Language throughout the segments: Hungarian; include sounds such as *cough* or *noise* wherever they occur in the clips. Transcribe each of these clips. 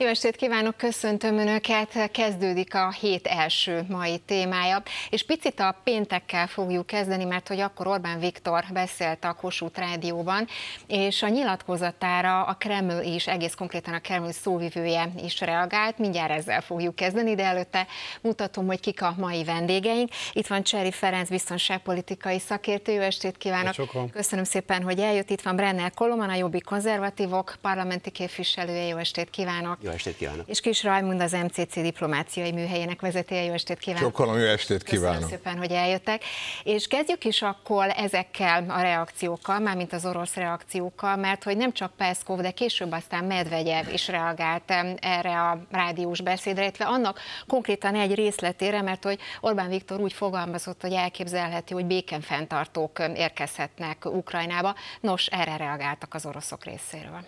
Jó estét kívánok, köszöntöm Önöket! Kezdődik a hét első mai témája, és picit a péntekkel fogjuk kezdeni, mert hogy akkor Orbán Viktor beszélt a Kossuth Rádióban, és a nyilatkozatára a Kreml is, egész konkrétan a Kreml szóvivője is reagált. Mindjárt ezzel fogjuk kezdeni, de előtte mutatom, hogy kik a mai vendégeink. Itt van Cseri Ferenc, biztonságpolitikai szakértő. Jó estét kívánok! Köszönöm szépen, hogy eljött. Itt van Brenner Koloman, a Jobbik Konzervatívok parlamenti képviselője. Jó estét kívánok! Jó jó estét kívánok! És Kis Rajmund az MCC diplomáciai műhelyének vezetője. Jó estét kívánok! Sokkalom, jó estét kívánok! Köszönöm szépen, hogy eljöttek. És kezdjük is akkor ezekkel a reakciókkal, mármint az orosz reakciókkal, mert hogy nem csak Peszkov, de később aztán Medvegyev is reagált erre a rádiós beszédre, illetve annak konkrétan egy részletére, mert hogy Orbán Viktor úgy fogalmazott, hogy elképzelheti, hogy békenfenntartók érkezhetnek Ukrajnába. Nos, erre reagáltak az oroszok részéről.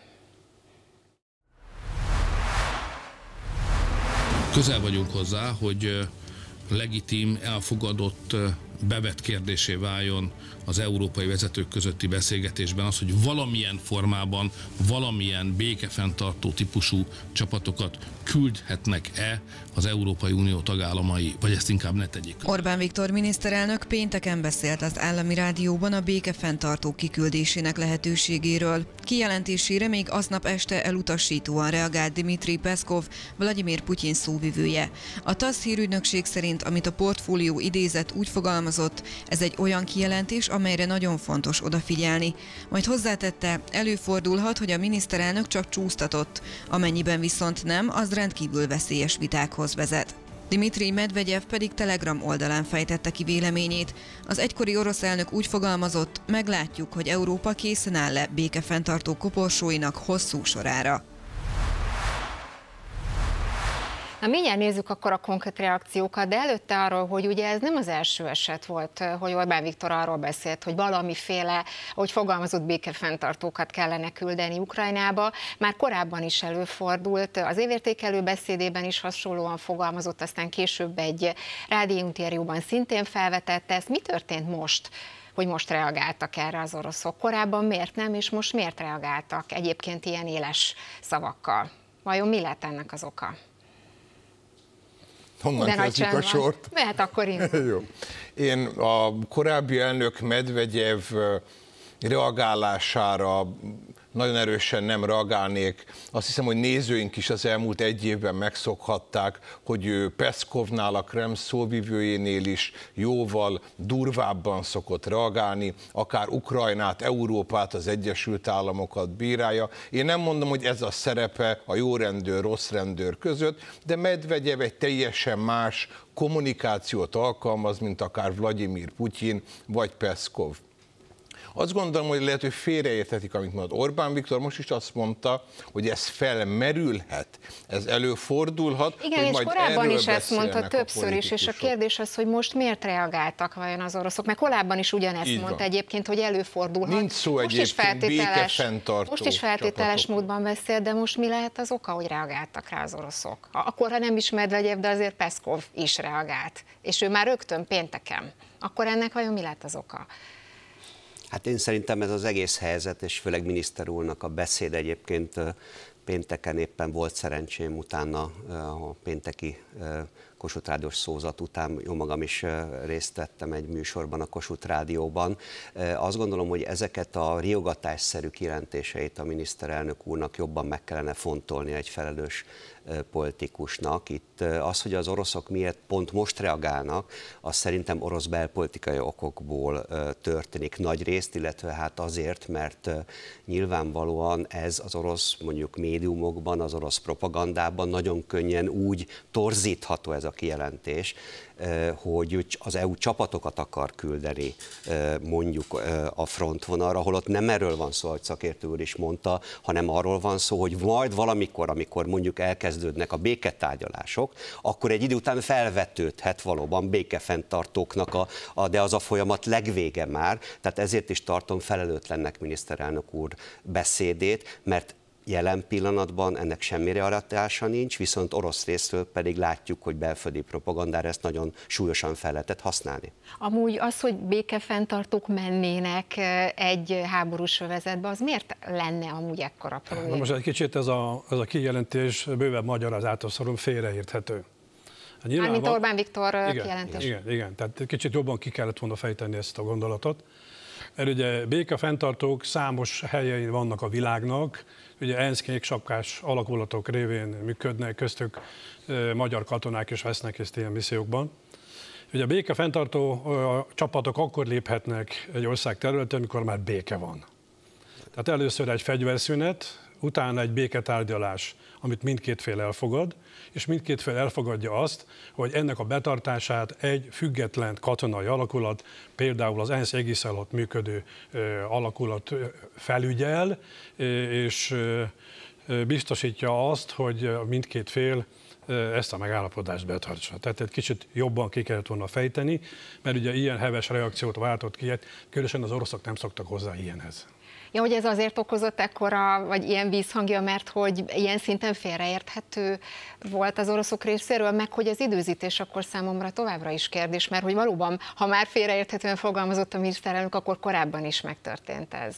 Közel vagyunk hozzá, hogy legitim, elfogadott, bevett kérdésé váljon az európai vezetők közötti beszélgetésben az, hogy valamilyen formában, valamilyen békefenntartó típusú csapatokat küldhetnek-e az Európai Unió tagállamai, vagy ezt inkább ne tegyék. Orbán Viktor miniszterelnök pénteken beszélt az állami rádióban a békefenntartó kiküldésének lehetőségéről. Kijelentésére még aznap este elutasítóan reagált Dimitri Peszkov, Vladimir Putyin szóvivője. A TASZ hírügynökség szerint, amit a portfólió idézett, úgy fogalmazott, ez egy olyan kijelentés, amelyre nagyon fontos odafigyelni. Majd hozzátette, előfordulhat, hogy a miniszterelnök csak csúsztatott, amennyiben viszont nem, az rendkívül veszélyes vitákhoz vezet. Dimitri Medvegyev pedig Telegram oldalán fejtette ki véleményét. Az egykori orosz elnök úgy fogalmazott, meglátjuk, hogy Európa készen áll le békefenntartó koporsóinak hosszú sorára. Na mindjárt nézzük akkor a konkrét reakciókat, de előtte arról, hogy ugye ez nem az első eset volt, hogy Orbán Viktor arról beszélt, hogy valamiféle, hogy fogalmazott békefenntartókat kellene küldeni Ukrajnába. Már korábban is előfordult, az évértékelő beszédében is hasonlóan fogalmazott, aztán később egy rádióinterjúban szintén felvetette ezt. Mi történt most? hogy most reagáltak erre az oroszok. Korábban miért nem, és most miért reagáltak egyébként ilyen éles szavakkal? Vajon mi lett ennek az oka? Honnan De kezdjük a sort? Van. Mehet akkor én. *laughs* Jó. Én a korábbi elnök Medvegyev reagálására nagyon erősen nem reagálnék. Azt hiszem, hogy nézőink is az elmúlt egy évben megszokhatták, hogy ő Peszkovnál, a Krem szóvivőjénél is jóval durvábban szokott reagálni, akár Ukrajnát, Európát, az Egyesült Államokat bírálja. Én nem mondom, hogy ez a szerepe a jó rendőr, rossz rendőr között, de Medvegyev egy teljesen más kommunikációt alkalmaz, mint akár Vladimir Putyin vagy Peszkov. Azt gondolom, hogy lehet, hogy félreértetik, amit mond Orbán Viktor, most is azt mondta, hogy ez felmerülhet, ez előfordulhat. Igen, és korábban is ezt mondta többször is, és a kérdés az, hogy most miért reagáltak vajon az oroszok, mert korábban is ugyanezt Így mondta van. egyébként, hogy előfordulhat. Nincs szó most is feltételes, most is feltételes módban beszél, de most mi lehet az oka, hogy reagáltak rá az oroszok? Akkor, ha nem is Medvegyev, de azért Peszkov is reagált, és ő már rögtön pénteken. Akkor ennek vajon mi lett az oka? Hát én szerintem ez az egész helyzet, és főleg miniszter úrnak a beszéd egyébként pénteken éppen volt szerencsém utána a pénteki Kossuth Rádiós szózat után, jó magam is részt vettem egy műsorban a Kossuth Rádióban. Azt gondolom, hogy ezeket a riogatásszerű kirentéseit a miniszterelnök úrnak jobban meg kellene fontolni egy felelős politikusnak. Itt az, hogy az oroszok miért pont most reagálnak, az szerintem orosz belpolitikai okokból történik nagy részt, illetve hát azért, mert nyilvánvalóan ez az orosz mondjuk médiumokban, az orosz propagandában nagyon könnyen úgy torzítható ez a kijelentés, Eh, hogy az EU csapatokat akar küldeni eh, mondjuk eh, a frontvonalra, ahol ott nem erről van szó, ahogy szakértő úr is mondta, hanem arról van szó, hogy majd valamikor, amikor mondjuk elkezdődnek a béketárgyalások, akkor egy idő után felvetődhet valóban békefenntartóknak, a, a, de az a folyamat legvége már, tehát ezért is tartom felelőtlennek miniszterelnök úr beszédét, mert jelen pillanatban ennek semmi realitása nincs, viszont orosz részről pedig látjuk, hogy belföldi propagandára ezt nagyon súlyosan fel lehetett használni. Amúgy az, hogy békefenntartók mennének e, egy háborús övezetbe, az miért lenne amúgy ekkora probléma? Most egy kicsit ez a, ez a kijelentés bővebb az szorul félreérthető. Hát nyilván Mármint Orbán Viktor e, igen, kijelentés. Igen, igen, tehát kicsit jobban ki kellett volna fejteni ezt a gondolatot mert ugye békafenntartók számos helyein vannak a világnak, ugye ENSZ sapkás alakulatok révén működnek, köztük magyar katonák is vesznek ezt ilyen missziókban. Ugye a békefenntartó csapatok akkor léphetnek egy ország területén, amikor már béke van. Tehát először egy fegyverszünet, utána egy béketárgyalás, amit mindkét fél elfogad, és mindkét fél elfogadja azt, hogy ennek a betartását egy független katonai alakulat, például az ENSZ egész alatt működő alakulat felügyel, és biztosítja azt, hogy mindkét fél ezt a megállapodást betartsa. Tehát egy kicsit jobban ki kellett volna fejteni, mert ugye ilyen heves reakciót váltott ki, hát különösen az oroszok nem szoktak hozzá ilyenhez. Ja, hogy ez azért okozott ekkora, vagy ilyen vízhangja, mert hogy ilyen szinten félreérthető volt az oroszok részéről, meg hogy az időzítés akkor számomra továbbra is kérdés, mert hogy valóban, ha már félreérthetően fogalmazott a miniszterelnök, akkor korábban is megtörtént ez.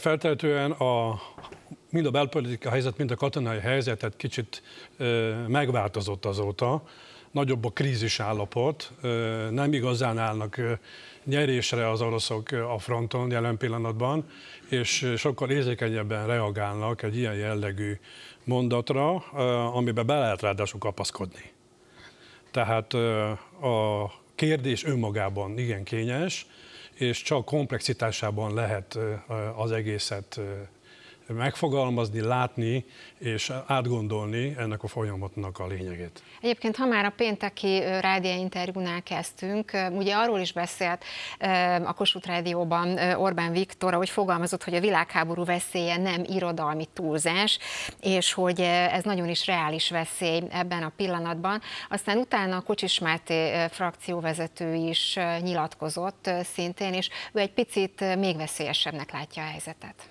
Feltehetően a mind a belpolitikai helyzet, mind a katonai helyzetet kicsit megváltozott azóta nagyobb a krízis állapot, nem igazán állnak nyerésre az oroszok a fronton jelen pillanatban, és sokkal érzékenyebben reagálnak egy ilyen jellegű mondatra, amiben be lehet ráadásul kapaszkodni. Tehát a kérdés önmagában igen kényes, és csak komplexitásában lehet az egészet megfogalmazni, látni és átgondolni ennek a folyamatnak a lényegét. Egyébként, ha már a pénteki rádió interjúnál kezdtünk, ugye arról is beszélt a Kossuth Rádióban Orbán Viktor, hogy fogalmazott, hogy a világháború veszélye nem irodalmi túlzás, és hogy ez nagyon is reális veszély ebben a pillanatban. Aztán utána a Kocsis Máté frakcióvezető is nyilatkozott szintén, és ő egy picit még veszélyesebbnek látja a helyzetet.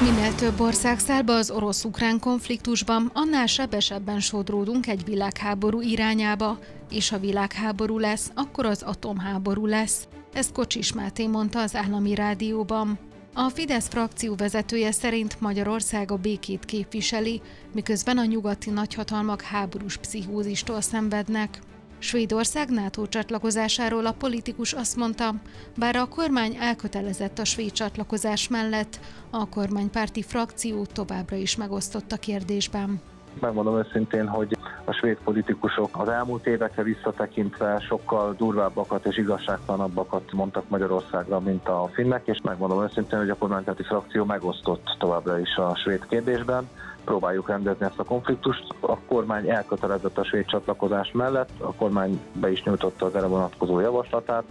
Minél több ország száll be az orosz-ukrán konfliktusban, annál sebesebben sodródunk egy világháború irányába, és ha világháború lesz, akkor az atomháború lesz. Ezt Kocsis Máté mondta az állami rádióban. A Fidesz frakció vezetője szerint Magyarország a békét képviseli, miközben a nyugati nagyhatalmak háborús pszichózistól szenvednek. Svédország NATO csatlakozásáról a politikus azt mondta, bár a kormány elkötelezett a svéd csatlakozás mellett, a kormánypárti frakció továbbra is megosztott a kérdésben. Megmondom őszintén, hogy a svéd politikusok az elmúlt évekre visszatekintve sokkal durvábbakat és igazságtalanabbakat mondtak Magyarországra, mint a finnek, és megmondom őszintén, hogy a kormánypárti frakció megosztott továbbra is a svéd kérdésben próbáljuk rendezni ezt a konfliktust. A kormány elkötelezett a svéd csatlakozás mellett, a kormány be is nyújtotta az erre vonatkozó javaslatát,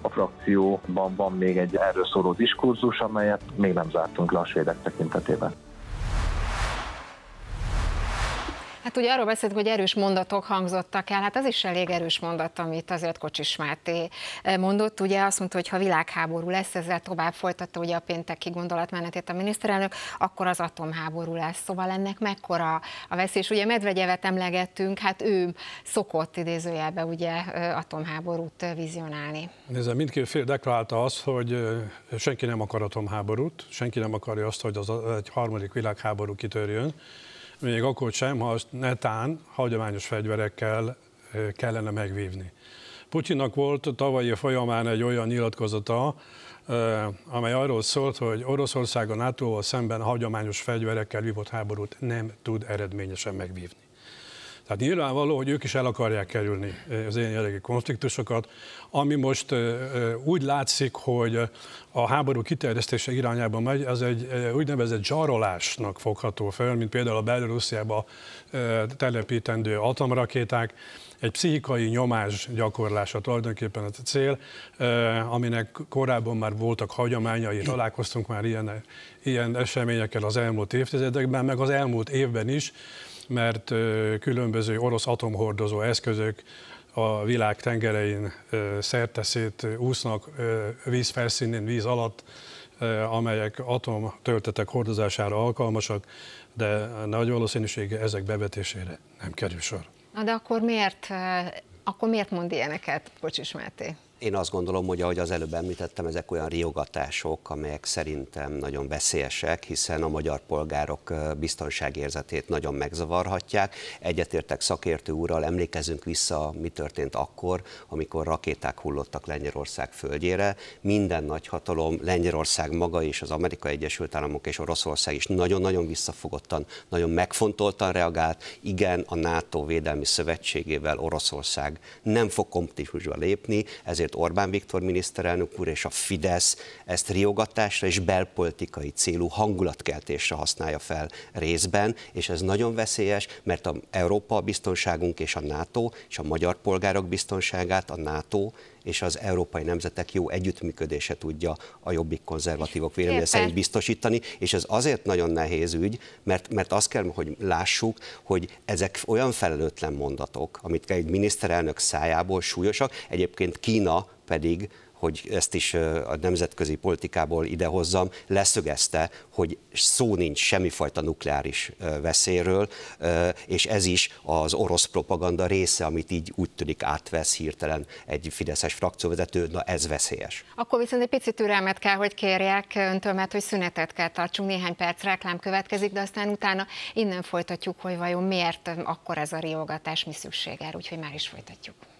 a frakcióban van még egy erről szóló diskurzus, amelyet még nem zártunk le a svédek tekintetében. Hát ugye arról beszéltünk, hogy erős mondatok hangzottak el, hát az is elég erős mondat, amit azért Kocsis Máté e, mondott. Ugye azt mondta, hogy ha világháború lesz, ezzel tovább folytatta ugye a pénteki gondolatmenetét a miniszterelnök, akkor az atomháború lesz. Szóval ennek mekkora a veszély? És ugye Medvegyevet emlegettünk, hát ő szokott idézőjelbe ugye e, atomháborút e, vizionálni. Nézzel, mindkét fél deklarálta azt, hogy senki nem akar atomháborút, senki nem akarja azt, hogy az egy harmadik világháború kitörjön még akkor sem, ha azt netán hagyományos fegyverekkel kellene megvívni. Putyinak volt tavalyi folyamán egy olyan nyilatkozata, amely arról szólt, hogy Oroszország a NATO-val szemben hagyományos fegyverekkel vívott háborút nem tud eredményesen megvívni. Tehát nyilvánvaló, hogy ők is el akarják kerülni eh, az ilyen jellegű konfliktusokat, ami most eh, eh, úgy látszik, hogy a háború kiterjesztése irányába megy, az egy úgynevezett zsarolásnak fogható fel, mint például a Belorussziába telepítendő atomrakéták, egy pszichikai nyomás gyakorlása tulajdonképpen a cél, aminek korábban már voltak hagyományai, találkoztunk már ilyen, ilyen eseményekkel az elmúlt évtizedekben, meg az elmúlt évben is, mert különböző orosz atomhordozó eszközök a világ tengerein szerteszét úsznak vízfelszínén, víz alatt, amelyek atom töltetek hordozására alkalmasak, de nagy valószínűsége ezek bevetésére nem kerül sor. Na de akkor miért, akkor miért mond ilyeneket Kocsis Máté? Én azt gondolom, hogy ahogy az előbb említettem, ezek olyan riogatások, amelyek szerintem nagyon veszélyesek, hiszen a magyar polgárok biztonságérzetét nagyon megzavarhatják. Egyetértek szakértő úrral, emlékezünk vissza, mi történt akkor, amikor rakéták hullottak Lengyelország földjére. Minden nagyhatalom, Lengyelország maga és az Amerikai Egyesült Államok és Oroszország is nagyon-nagyon visszafogottan, nagyon megfontoltan reagált. Igen, a NATO Védelmi Szövetségével Oroszország nem fog kompetitívusba lépni, ezért ezért Orbán Viktor miniszterelnök úr és a Fidesz ezt riogatásra és belpolitikai célú hangulatkeltésre használja fel részben, és ez nagyon veszélyes, mert a Európa biztonságunk és a NATO és a magyar polgárok biztonságát a NATO és az európai nemzetek jó együttműködése tudja a jobbik konzervatívok véleménye szerint biztosítani, és ez azért nagyon nehéz ügy, mert, mert azt kell, hogy lássuk, hogy ezek olyan felelőtlen mondatok, amit egy miniszterelnök szájából súlyosak, egyébként Kína pedig hogy ezt is a nemzetközi politikából idehozzam, leszögezte, hogy szó nincs semmifajta nukleáris veszélyről, és ez is az orosz propaganda része, amit így úgy tűnik átvesz hirtelen egy fideszes frakcióvezető, na ez veszélyes. Akkor viszont egy picit türelmet kell, hogy kérjek öntől, mert hogy szünetet kell tartsunk, néhány perc reklám következik, de aztán utána innen folytatjuk, hogy vajon miért akkor ez a riogatás, mi szükség el, úgyhogy már is folytatjuk.